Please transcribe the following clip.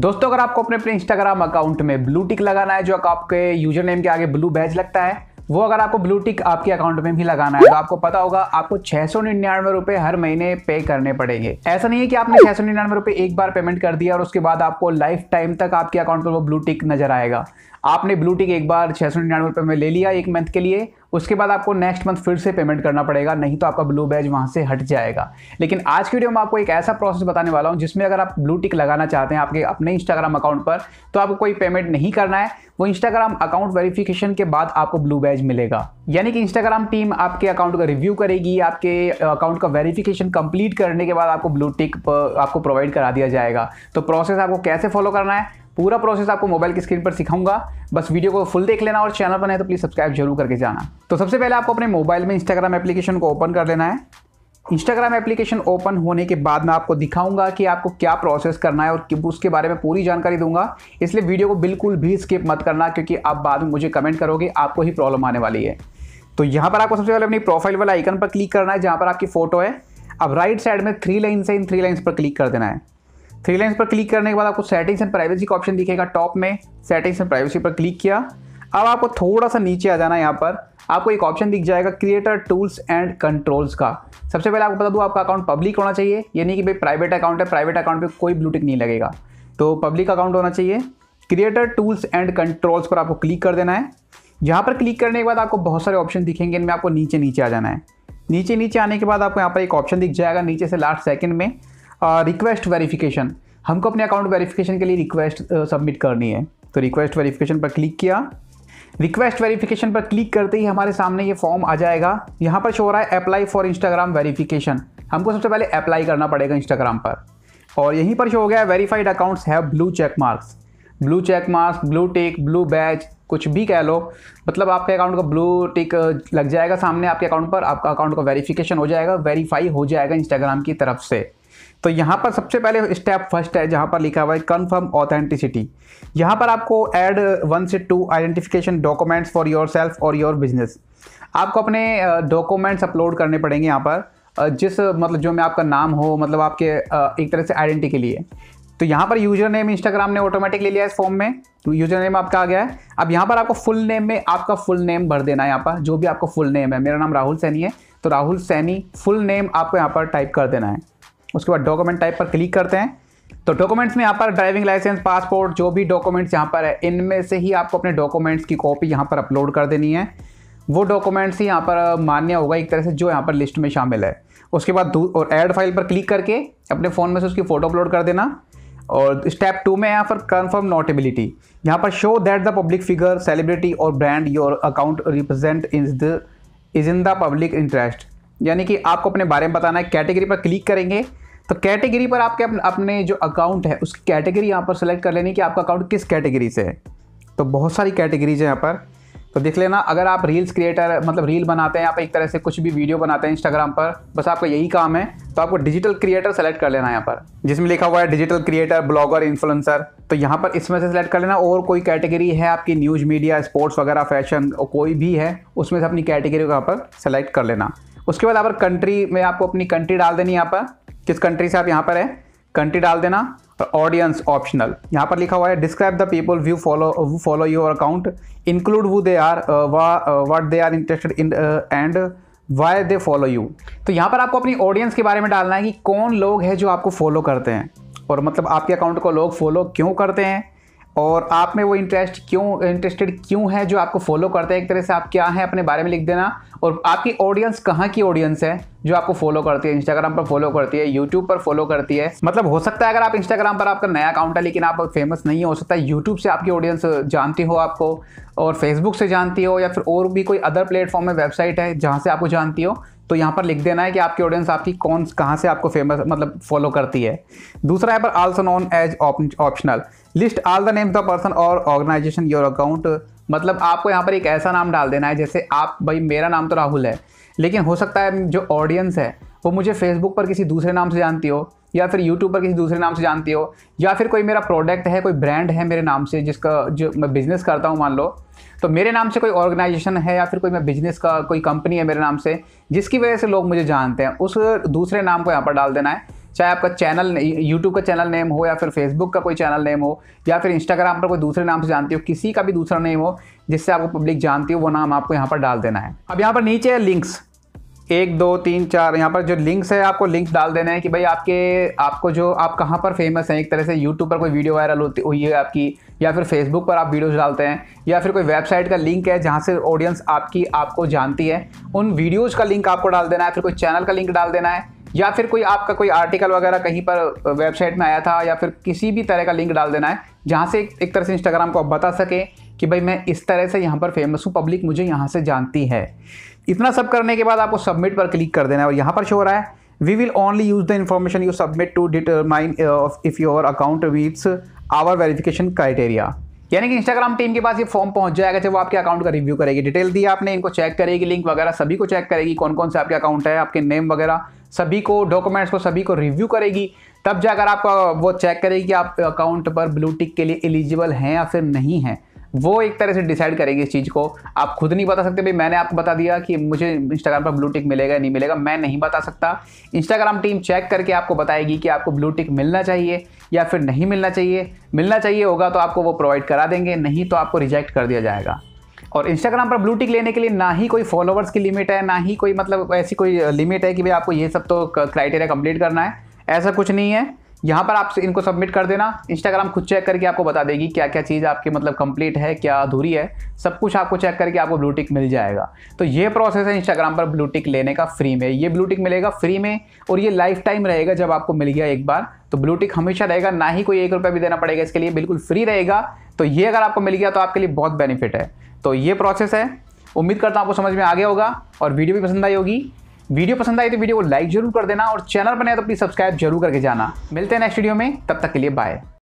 दोस्तों अगर आपको अपने अपने इंस्टाग्राम अकाउंट में ब्लू टिक लगाना है जो आपके यूजर नेम के आगे ब्लू बैज लगता है वो अगर आपको ब्लू टिक आपके अकाउंट में भी लगाना है तो आपको पता होगा आपको छह सौ निन्यानवे रुपए हर महीने पे करने पड़ेंगे ऐसा नहीं है कि आपने छह सौ निन्यानवे रुपए एक बार पेमेंट कर दिया और उसके बाद आपको लाइफ टाइम तक आपके अकाउंट पर वो ब्लू टिक नजर आएगा आपने ब्लू टिक एक बार छः सौ निन्यानवे रुपये में ले लिया एक मंथ के लिए उसके बाद आपको नेक्स्ट मंथ फिर से पेमेंट करना पड़ेगा नहीं तो आपका ब्लू बैज वहाँ से हट जाएगा लेकिन आज की वीडियो में आपको एक ऐसा प्रोसेस बताने वाला हूँ जिसमें अगर आप ब्लू टिक लगाना चाहते हैं आपके अपने इंस्टाग्राम अकाउंट पर तो आपको कोई पेमेंट नहीं करना है वो इंस्टाग्राम अकाउंट वेरिफिकेशन के बाद आपको ब्लू बैज मिलेगा यानी कि इंस्टाग्राम टीम आपके अकाउंट का रिव्यू करेगी आपके अकाउंट का वेरिफिकेशन कंप्लीट करने के बाद आपको ब्लू टिक आपको प्रोवाइड करा दिया जाएगा तो प्रोसेस आपको कैसे फॉलो करना है पूरा प्रोसेस आपको मोबाइल की स्क्रीन पर सिखाऊंगा बस वीडियो को फुल देख लेना और चैनल पर नहीं तो प्लीज़ सब्सक्राइब जरूर करके जाना तो सबसे पहले आपको अपने मोबाइल में इंस्टाग्राम एप्लीकेशन को ओपन कर लेना है इंस्टाग्राम एप्लीकेशन ओपन होने के बाद मैं आपको दिखाऊंगा कि आपको क्या प्रोसेस करना है और उसके बारे में पूरी जानकारी दूंगा इसलिए वीडियो को बिल्कुल भी स्किप मत करना क्योंकि आप बाद में मुझे कमेंट करोगे आपको ही प्रॉब्लम आने वाली है तो यहाँ पर आपको सबसे पहले अपनी प्रोफाइल वाला आइकन पर क्लिक करना है जहाँ पर आपकी फ़ोटो है अब राइट साइड में थ्री लाइन से इन थ्री लाइन्स पर क्लिक कर देना है थ्री लाइन्स पर क्लिक करने के बाद आपको सेटिंग्स एंड प्राइवेसी का ऑप्शन दिखेगा टॉप में सेटिंग्स एंड प्राइवेसी पर क्लिक किया अब आपको थोड़ा सा नीचे आ जाना है यहाँ पर आपको एक ऑप्शन दिख जाएगा क्रिएटर टूल्स एंड कंट्रोल्स का सबसे पहले आपको बता दूँ आपका अकाउंट पब्लिक होना चाहिए यानी कि भाई प्राइवेट अकाउंट है प्राइवेट अकाउंट पर कोई ब्लूटिक नहीं लगेगा तो पब्लिक अकाउंट होना चाहिए क्रिएटर टूल्स एंड कंट्रोल्स पर आपको क्लिक कर देना है यहाँ पर क्लिक करने के बाद आपको बहुत सारे ऑप्शन दिखेंगे इनमें आपको नीचे नीचे आ जाना है नीचे नीचे आने के बाद आपको यहाँ पर एक ऑप्शन दिख जाएगा नीचे से लास्ट सेकंड में रिक्वेस्ट uh, वेरिफिकेशन हमको अपने अकाउंट वेरिफिकेशन के लिए रिक्वेस्ट सबमिट uh, करनी है तो रिक्वेस्ट वेरिफिकेशन पर क्लिक किया रिक्वेस्ट वेरिफिकेशन पर क्लिक करते ही हमारे सामने ये फॉर्म आ जाएगा यहाँ पर शो हो रहा है अप्लाई फॉर इंस्टाग्राम वेरिफिकेशन हमको सबसे पहले अप्लाई करना पड़ेगा इंस्टाग्राम पर और यहीं पर शो हो गया verified accounts have blue check marks blue check marks blue tick blue badge कुछ भी कह लो मतलब आपके अकाउंट का ब्लू टिक लग जाएगा सामने आपके अकाउंट पर आपका अकाउंट का वेरिफिकेशन हो जाएगा वेरीफाई हो जाएगा इंस्टाग्राम की तरफ से तो यहाँ पर सबसे पहले स्टेप फर्स्ट है जहाँ पर लिखा हुआ है कन्फर्म ऑथेंटिसिटी यहाँ पर आपको ऐड वन से two identification documents for yourself और योर बिजनेस आपको अपने डॉक्यूमेंट्स अपलोड करने पड़ेंगे यहाँ पर जिस मतलब जो में आपका नाम हो मतलब आपके एक तरह से आइडेंटिटी के लिए तो यहाँ पर यूजर नेम इंस्टाग्राम ने ऑटोमेटिक ले लिया इस फॉर्म में तो यूजर नेम आपका आ गया है अब यहाँ पर आपको फुल नेम में आपका फुल नेम भर देना है यहाँ पर जो भी आपका फुल नेम है मेरा नाम राहुल सैनी है तो राहुल सैनी फुल नेम आपको यहाँ पर टाइप कर देना है उसके बाद डॉक्यूमेंट टाइप पर क्लिक करते हैं तो डॉक्यूमेंट्स में यहाँ पर ड्राइविंग लाइसेंस पासपोर्ट जो भी डॉक्यूमेंट्स यहाँ पर है इनमें से ही आपको अपने डॉक्यूमेंट्स की कॉपी यहाँ पर अपलोड कर देनी है वो डॉक्यूमेंट्स ही यहाँ पर मान्य होगा एक तरह से जो यहाँ पर लिस्ट में शामिल है उसके बाद और एड फाइल पर क्लिक करके अपने फ़ोन में से उसकी फ़ोटो अपलोड कर देना और स्टेप टू में यहाँ पर कन्फर्म नोटेबिलिटी यहाँ पर show that the public figure celebrity और brand your account represent is the is in the public interest यानी कि आपको अपने बारे में बताना है कैटेगरी पर क्लिक करेंगे तो कैटेगरी पर आपके अपने जो अकाउंट है उसकी कैटेगरी यहाँ पर सेलेक्ट कर लेनी कि आपका अकाउंट किस कैटेगरी से है तो बहुत सारी कैटेगरीज हैं यहाँ पर तो देख लेना अगर आप रील्स क्रिएटर मतलब रील बनाते हैं आप एक तरह से कुछ भी वीडियो बनाते हैं इंस्टाग्राम पर बस आपका यही काम है तो आपको डिजिटल क्रिएटर सेलेक्ट कर लेना है यहाँ पर जिसमें लिखा हुआ है डिजिटल क्रिएटर ब्लॉगर इन्फ्लुएंसर तो यहाँ पर इसमें से सेलेक्ट कर लेना और कोई कैटेगरी है आपकी न्यूज़ मीडिया स्पोर्ट्स वगैरह फैशन और कोई भी है उसमें से अपनी कैटेगरी को यहाँ पर सेलेक्ट कर लेना उसके बाद आप कंट्री में आपको अपनी कंट्री डाल देनी यहाँ पर किस कंट्री से आप यहाँ पर है कंट्री डाल देना और ऑडियंस ऑप्शनल यहाँ पर लिखा हुआ है describe the people who follow who follow your account include who they are what they are interested in and why they follow you तो यहाँ पर आपको अपनी ऑडियंस के बारे में डालना है कि कौन लोग हैं जो आपको फॉलो करते हैं और मतलब आपके अकाउंट को लोग फॉलो क्यों करते हैं और आप में वो इंटरेस्ट क्यों इंटरेस्टेड क्यों है जो आपको फॉलो करते हैं एक तरह से आप क्या हैं अपने बारे में लिख देना और आपकी ऑडियंस कहाँ की ऑडियंस है जो आपको फॉलो करती है इंस्टाग्राम पर फॉलो करती है यूट्यूब पर फॉलो करती है मतलब हो सकता है अगर आप इंस्टाग्राम पर आपका नया अकाउंट है लेकिन आप फेमस नहीं हो सकता यूट्यूब से आपकी ऑडियंस जानती हो आपको और फेसबुक से जानती हो या फिर और भी कोई अदर प्लेटफॉर्म है वेबसाइट है जहाँ से आपको जानती हो तो यहाँ पर लिख देना है कि आपकी ऑडियंस आपकी कौन कहाँ से आपको फेमस मतलब फॉलो करती है दूसरा है पर also known as optional list all the name the person और ऑर्गेनाइजेशन योर अकाउंट मतलब आपको यहाँ पर एक ऐसा नाम डाल देना है जैसे आप भाई मेरा नाम तो राहुल है लेकिन हो सकता है जो ऑडियंस है वो मुझे फेसबुक पर किसी दूसरे नाम से जानती हो या फिर यूट्यूब पर किसी दूसरे नाम से जानती हो या फिर कोई मेरा प्रोडक्ट है कोई ब्रांड है मेरे नाम से जिसका जो मैं बिज़नेस करता हूँ मान लो तो मेरे नाम से कोई ऑर्गेनाइजेशन है या फिर कोई मैं बिजनेस का कोई कंपनी है मेरे नाम से जिसकी वजह से लोग मुझे जानते हैं उस दूसरे नाम को यहाँ पर डाल देना है चाहे आपका चैनल यूट्यूब का चैनल नेम हो या फिर फेसबुक का कोई चैनल नेम हो या फिर इंस्टाग्राम पर कोई दूसरे नाम से जानती हो किसी का भी दूसरा नेम हो जिससे आपको पब्लिक जानती हो वो नाम आपको यहाँ पर डाल देना है अब यहाँ पर नीचे है लिंक्स एक दो तीन चार यहाँ पर जो लिंक्स है आपको लिंक्स डाल देना है कि भाई आपके आपको जो आप कहाँ पर फेमस हैं एक तरह से यूट्यूब पर कोई वीडियो वायरल होती हुई है आपकी या फिर फेसबुक पर आप वीडियोज़ डालते हैं या फिर कोई वेबसाइट का लिंक है जहाँ से ऑडियंस आपकी आपको जानती है उन वीडियोज़ का लिंक आपको डाल देना है फिर कोई चैनल का लिंक डाल देना है या फिर कोई आपका कोई आर्टिकल वगैरह कहीं पर वेबसाइट में आया था या फिर किसी भी तरह का लिंक डाल देना है जहाँ से एक, तरह से इंस्टाग्राम को आप बता सकें कि भाई मैं इस तरह से यहाँ पर फेमस हूँ पब्लिक मुझे यहाँ से जानती है इतना सब करने के बाद आपको सबमिट पर क्लिक कर देना है और यहाँ पर शो हो रहा है we will only use the information you submit to determine if your account meets our verification criteria यानी कि इंस्टाग्राम टीम के पास ये फॉर्म पहुंच जाएगा जब वो आपके अकाउंट का रिव्यू करेगी डिटेल दी आपने इनको चेक करेगी लिंक वगैरह सभी को चेक करेगी कौन कौन से आपके अकाउंट है आपके नेम वगैरह सभी को डॉक्यूमेंट्स को सभी को रिव्यू करेगी तब जाकर आपका वो चेक करेगी कि आप अकाउंट पर ब्लू टिक के लिए एलिजिबल हैं या फिर नहीं है वो एक तरह से डिसाइड करेगी इस चीज़ को आप खुद नहीं बता सकते भाई मैंने आपको बता दिया कि मुझे इंस्टाग्राम पर ब्लू टिक मिलेगा नहीं मिलेगा मैं नहीं बता सकता इंस्टाग्राम टीम चेक करके आपको बताएगी कि आपको ब्लू टिक मिलना चाहिए या फिर नहीं मिलना चाहिए मिलना चाहिए होगा तो आपको वो प्रोवाइड करा देंगे नहीं तो आपको रिजेक्ट कर दिया जाएगा और इंस्टाग्राम पर ब्लू टिक लेने के लिए ना ही कोई फॉलोवर्स की लिमिट है ना ही कोई मतलब ऐसी कोई लिमिट है कि भाई आपको ये सब तो क्राइटेरिया कंप्लीट करना है ऐसा कुछ नहीं है यहाँ पर आप इनको सबमिट कर देना इंस्टाग्राम खुद चेक करके आपको बता देगी क्या क्या चीज़ आपकी मतलब कंप्लीट है क्या अधूरी है सब कुछ आपको चेक करके आपको ब्लू टिक मिल जाएगा तो ये प्रोसेस है इंस्टाग्राम पर ब्लू टिक लेने का फ्री में ये ब्लू टिक मिलेगा फ्री में और ये लाइफ टाइम रहेगा जब आपको मिल गया एक बार तो ब्लू टिक हमेशा रहेगा ना ही कोई एक रुपया भी देना पड़ेगा इसके लिए बिल्कुल फ्री रहेगा तो ये अगर आपको मिल गया तो आपके लिए बहुत बेनिफिट है तो ये प्रोसेस है उम्मीद करता हूँ आपको समझ में आ गया होगा और वीडियो भी पसंद आई होगी वीडियो पसंद आई तो वीडियो को लाइक जरूर कर देना और चैनल बनाए तो प्लीज़ सब्सक्राइब जरूर करके जाना मिलते हैं नेक्स्ट वीडियो में तब तक के लिए बाय